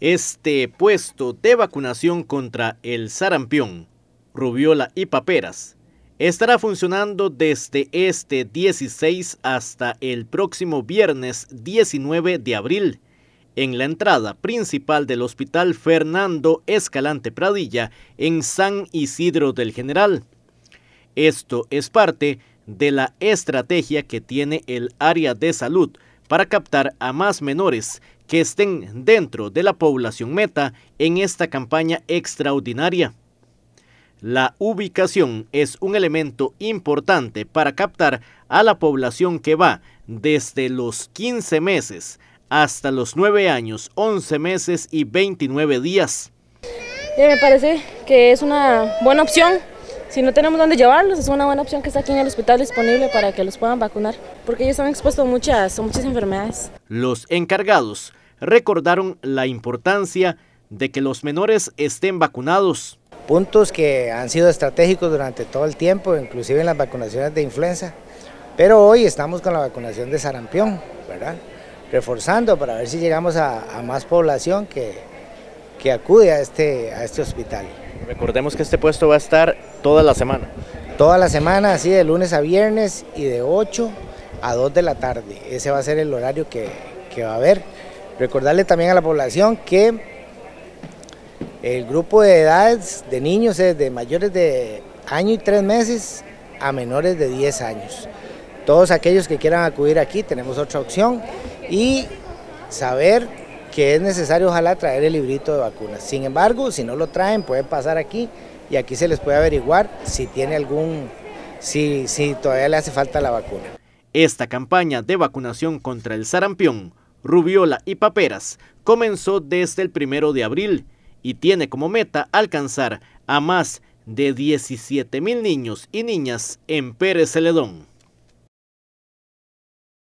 Este puesto de vacunación contra el sarampión, rubiola y paperas estará funcionando desde este 16 hasta el próximo viernes 19 de abril en la entrada principal del Hospital Fernando Escalante Pradilla en San Isidro del General. Esto es parte de la estrategia que tiene el área de salud para captar a más menores que estén dentro de la población meta en esta campaña extraordinaria. La ubicación es un elemento importante para captar a la población que va desde los 15 meses hasta los 9 años, 11 meses y 29 días. Eh, me parece que es una buena opción si no tenemos dónde llevarlos, es una buena opción que está aquí en el hospital disponible para que los puedan vacunar, porque ellos han expuesto muchas, muchas enfermedades. Los encargados recordaron la importancia de que los menores estén vacunados. Puntos que han sido estratégicos durante todo el tiempo, inclusive en las vacunaciones de influenza, pero hoy estamos con la vacunación de sarampión, ¿verdad? reforzando para ver si llegamos a, a más población que, que acude a este, a este hospital. Recordemos que este puesto va a estar toda la semana. Toda la semana, así de lunes a viernes y de 8 a 2 de la tarde. Ese va a ser el horario que, que va a haber. Recordarle también a la población que el grupo de edades de niños es de mayores de año y tres meses a menores de 10 años. Todos aquellos que quieran acudir aquí tenemos otra opción y saber que es necesario ojalá traer el librito de vacunas. Sin embargo, si no lo traen, pueden pasar aquí y aquí se les puede averiguar si tiene algún, si, si todavía le hace falta la vacuna. Esta campaña de vacunación contra el sarampión, rubiola y paperas comenzó desde el primero de abril y tiene como meta alcanzar a más de 17 mil niños y niñas en Pérez Celedón.